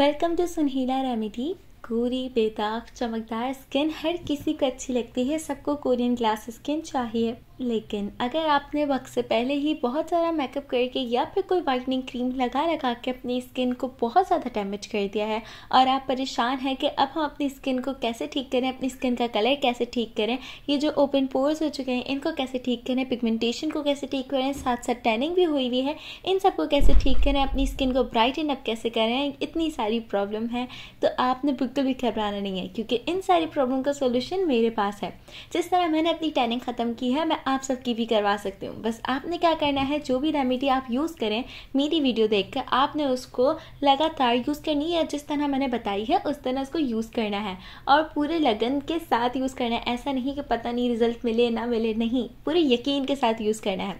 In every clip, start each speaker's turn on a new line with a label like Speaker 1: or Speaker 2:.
Speaker 1: welcome to सुनहिला remedy कोरी बेताब चमकदार स्किन हर किसी को अच्छी लगती है सबको कोरियन ग्लास स्किन चाहिए लेकिन अगर आपने वक्त से पहले ही बहुत सारा मेकअप करके या फिर कोई वाइटनिंग क्रीम लगा लगा के अपनी स्किन को बहुत ज़्यादा डैमेज कर दिया है और आप परेशान हैं कि अब हम अपनी स्किन को कैसे ठीक करें अपनी स्किन का कलर कैसे ठीक करें ये जो ओपन पोर्स हो चुके हैं इनको कैसे ठीक करें पिगमेंटेशन को कैसे ठीक करें साथ साथ टैनिंग भी हुई हुई है इन सबको कैसे ठीक करें अपनी स्किन को ब्राइटन अप कैसे करें इतनी सारी प्रॉब्लम है तो आपने बिल्कुल भी घबराना नहीं है क्योंकि इन सारी प्रॉब्लम का सोल्यूशन मेरे पास है जिस तरह मैंने अपनी टैनिंग ख़त्म की है मैं आप सबकी भी करवा सकती हूँ बस आपने क्या करना है जो भी रेमेडी आप यूज़ करें मेरी वीडियो देख कर आपने उसको लगातार यूज़ करनी है जिस तरह मैंने बताई है उस तरह उसको यूज़ करना है और पूरे लगन के साथ यूज़ करना है ऐसा नहीं कि पता नहीं रिजल्ट मिले ना मिले नहीं पूरे यकीन के साथ यूज़ करना है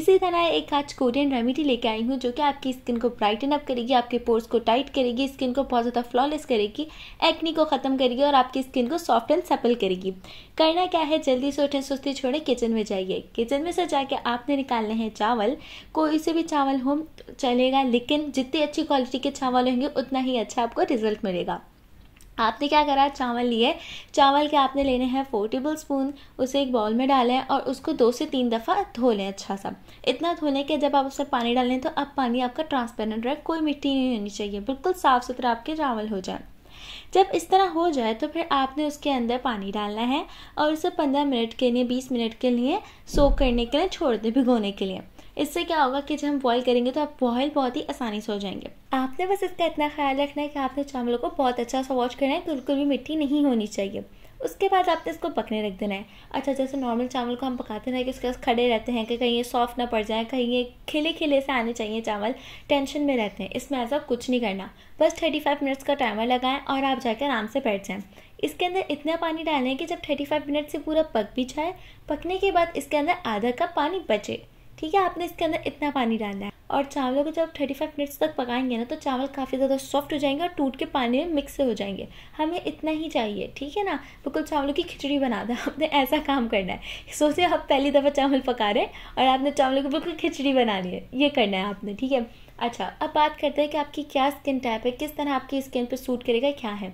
Speaker 1: इसी तरह एक आज कोरियन रेमेडी लेके आई हूँ जो कि आपकी स्किन को ब्राइटन अप करेगी आपके पोर्स को टाइट करेगी स्किन को बहुत ज़्यादा फ्लॉलेस करेगी एक्नी को ख़त्म करेगी और आपकी स्किन को सॉफ्ट एंड सपल करेगी करना क्या है जल्दी से उठें सुस्ती छोड़ें किचन में चाहिए किचन में से जाके आपने निकालने हैं चावल कोई से भी चावल हो चलेगा लेकिन जितनी अच्छी क्वालिटी के चावल होंगे उतना ही अच्छा आपको रिजल्ट मिलेगा आपने क्या करा चावल लिए चावल के आपने लेने हैं फोर टेबल स्पून उसे एक बॉल में डालें और उसको दो से तीन दफ़ा धो लें अच्छा सा इतना धो लें कि जब आप उसमें पानी डालें तो अब पानी आपका ट्रांसपेरेंट रहे कोई मिट्टी नहीं होनी चाहिए बिल्कुल साफ़ सुथरा आपके चावल हो जाए जब इस तरह हो जाए तो फिर आपने उसके अंदर पानी डालना है और उसे पंद्रह मिनट के लिए बीस मिनट के लिए सोक करने के लिए छोड़ दें भिगोने के लिए इससे क्या होगा कि जब हम बॉयल करेंगे तो आप बॉयल बहुत ही आसानी से हो जाएंगे आपने बस इसका इतना ख्याल रखना है कि आपने चावलों को बहुत अच्छा सा वॉश करना है बिल्कुल भी मिट्टी नहीं होनी चाहिए उसके बाद आपने इसको पकने रख देना है अच्छा जैसे नॉर्मल चावल को हम पकाते हैं कि उसके पास खड़े रहते हैं कि कहीं ये सॉफ्ट ना पड़ जाए कहीं ये खिले खिले से आने चाहिए चावल टेंशन में रहते हैं इसमें ऐसा कुछ नहीं करना बस थर्टी फाइव मिनट्स का टाइमर लगाएं और आप जाकर आराम से बैठ जाएँ इसके अंदर इतना पानी डालें कि जब थर्टी फाइव मिनट से पूरा पक भी जाए पकने के बाद इसके अंदर आधा कप पानी बचे ठीक है आपने इसके अंदर इतना पानी डालना है और चावलों को जब थर्टी फाइव मिनट्स तक पकाएंगे ना तो चावल काफ़ी ज़्यादा सॉफ्ट हो जाएंगे और टूट के पानी में मिक्स हो जाएंगे हमें इतना ही चाहिए ठीक है ना बिल्कुल तो चावलों की खिचड़ी बना दें आपने ऐसा काम करना है सोचिए आप पहली दफ़ा चावल पका रहे हैं और आपने चावलों की बिल्कुल खिचड़ी बना ली है ये करना है आपने ठीक है अच्छा अब बात करते हैं कि आपकी क्या स्किन टाइप है किस तरह आपकी स्किन पर सूट करेगा क्या है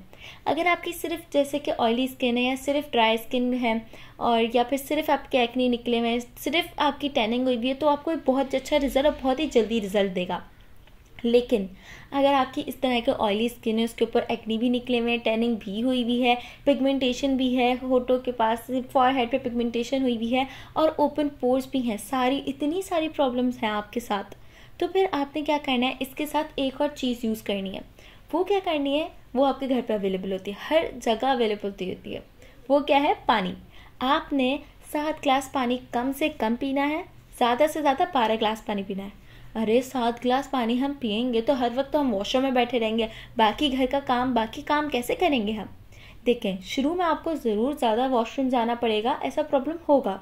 Speaker 1: अगर आपकी सिर्फ जैसे कि ऑयली स्किन है या सिर्फ ड्राई स्किन है और या फिर सिर्फ आपके एक्ने निकले हुए हैं सिर्फ आपकी टैनिंग हुई भी है तो आपको बहुत अच्छा रिजल्ट और बहुत ही जल्दी रिजल्ट देगा लेकिन अगर आपकी इस तरह की ऑयली स्किन है उसके ऊपर एक्नी भी निकले हुए हैं टैनिंग भी हुई भी है पिगमेंटेशन भी है होठों के पास फॉर हेड पर पिगमेंटेशन हुई भी है और ओपन पोर्स भी हैं सारी इतनी सारी प्रॉब्लम्स हैं आपके साथ तो फिर आपने क्या करना है इसके साथ एक और चीज़ यूज़ करनी है वो क्या करनी है वो आपके घर पे अवेलेबल होती है हर जगह अवेलेबल होती है वो क्या है पानी आपने सात ग्लास पानी कम से कम पीना है ज़्यादा से ज़्यादा बारह ग्लास पानी पीना है अरे सात ग्लास पानी हम पियेंगे तो हर वक्त तो हम वॉशरूम में बैठे रहेंगे बाकी घर का काम बाकी काम कैसे करेंगे हम देखें शुरू में आपको ज़रूर ज़्यादा वॉशरूम जाना पड़ेगा ऐसा प्रॉब्लम होगा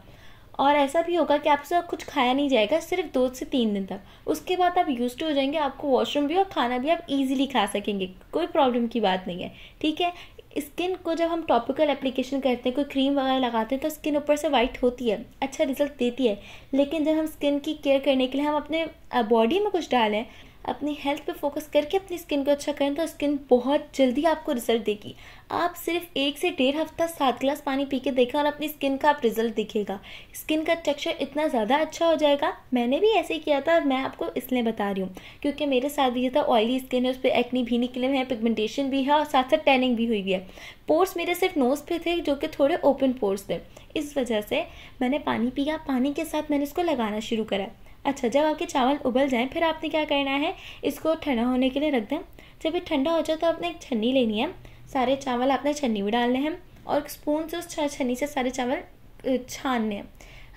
Speaker 1: और ऐसा भी होगा कि आपसे कुछ खाया नहीं जाएगा सिर्फ दो से तीन दिन तक उसके बाद आप यूज हो जाएंगे आपको वॉशरूम भी और खाना भी आप इजीली खा सकेंगे कोई प्रॉब्लम की बात नहीं है ठीक है स्किन को जब हम टॉपिकल एप्लीकेशन करते हैं कोई क्रीम वगैरह लगाते हैं तो स्किन ऊपर से वाइट होती है अच्छा रिजल्ट देती है लेकिन जब हम स्किन की केयर करने के लिए हम अपने बॉडी में कुछ डालें अपनी हेल्थ पे फोकस करके अपनी स्किन को अच्छा करें तो स्किन बहुत जल्दी आपको रिजल्ट देगी आप सिर्फ एक से डेढ़ हफ्ता सात ग्लास पानी पी के देखें और अपनी स्किन का आप रिजल्ट दिखेगा स्किन का टेक्सचर इतना ज़्यादा अच्छा हो जाएगा मैंने भी ऐसे ही किया था और मैं आपको इसलिए बता रही हूँ क्योंकि मेरे साथ ये था ऑयली स्किन है उस पर एक्नी भी निकले हुए हैं पिगमेंटेशन भी है और साथ साथ टैनिंग भी हुई हुई है पोर्स मेरे सिर्फ नोज पे थे जो कि थोड़े ओपन पोर्स थे इस वजह से मैंने पानी पिया पानी के साथ मैंने इसको लगाना शुरू करा अच्छा जब आपके चावल उबल जाएँ फिर आपने क्या करना है इसको ठंडा होने के लिए रख दें जब ये ठंडा हो जाए तो आपने एक छन्नी लेनी है सारे चावल आपने छन्नी में डालने हैं और स्पून से उस छन्नी से सारे चावल छानने हैं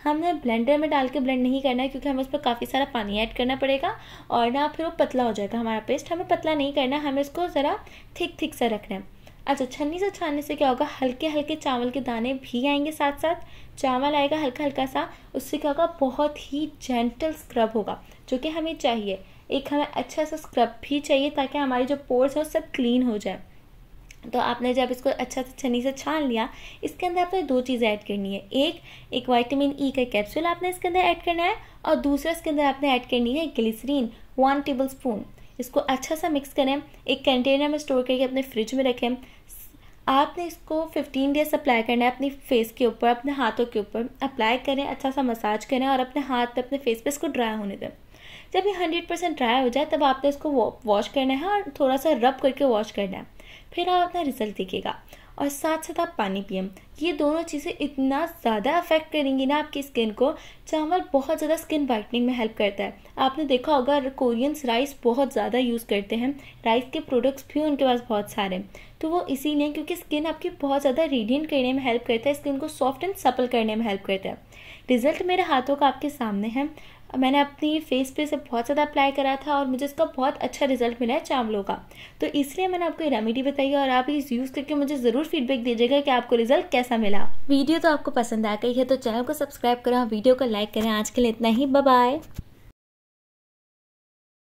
Speaker 1: हमने ब्लेंडर में डाल के ब्लेंड नहीं करना है क्योंकि हमें उस पर काफ़ी सारा पानी ऐड करना पड़ेगा और ना फिर वो पतला हो जाएगा हमारा पेस्ट हमें पतला नहीं करना है हमें इसको ज़रा थिक थिक सा रखना है अच्छा छन्नी से छानने से क्या होगा हल्के हल्के चावल के दाने भी आएंगे साथ साथ चावल आएगा हल्का हल्का सा उससे क्या होगा बहुत ही जेंटल स्क्रब होगा जो कि हमें चाहिए एक हमें अच्छा सा स्क्रब भी चाहिए ताकि हमारी जो पोर्स है वो सब क्लीन हो जाए तो आपने जब इसको अच्छा से छन्नी से छान लिया इसके अंदर आपने दो चीज़ें ऐड करनी है एक एक वाइटामिन ई e का कैप्सूल आपने इसके अंदर ऐड करना है और दूसरा इसके अंदर आपने ऐड करनी है ग्लिसरीन वन टेबल स्पून इसको अच्छा सा मिक्स करें एक कंटेनर में स्टोर करके अपने फ्रिज में रखें आपने इसको 15 डेज अप्लाई करना है अपनी फेस के ऊपर अपने हाथों के ऊपर अप्लाई करें अच्छा सा मसाज करें और अपने हाथ पे अपने फेस पे इसको ड्राई होने दें जब ये हंड्रेड परसेंट ड्राई हो जाए तब आपने इसको वॉश करना है और थोड़ा सा रब करके वॉश करना है फिर आप अपना रिजल्ट देखिएगा और साथ साथ आप पानी पिए ये दोनों चीज़ें इतना ज़्यादा अफेक्ट करेंगी ना आपकी स्किन को चावल बहुत ज़्यादा स्किन वाइटनिंग में हेल्प करता है आपने देखा होगा कोरियंस राइस बहुत ज़्यादा यूज़ करते हैं राइस के प्रोडक्ट्स भी उनके पास बहुत सारे तो वो इसीलिए क्योंकि स्किन आपकी बहुत ज़्यादा रेडियंट करने में हेल्प करता है स्किन को सॉफ्ट एंड सपल करने में हेल्प करता है रिजल्ट मेरे हाथों का आपके सामने है मैंने अपनी फेस पे इसे बहुत ज़्यादा अप्लाई करा था और मुझे इसका बहुत अच्छा रिजल्ट मिला है चावलों का तो इसलिए मैंने आपको ये रेमेडी बताई और आप इस यूज़ करके मुझे ज़रूर फीडबैक दीजिएगा कि आपको रिजल्ट कैसा मिला वीडियो तो आपको पसंद आ गई है तो चैनल को सब्सक्राइब करें वीडियो को लाइक करें आज के लिए इतना ही बाय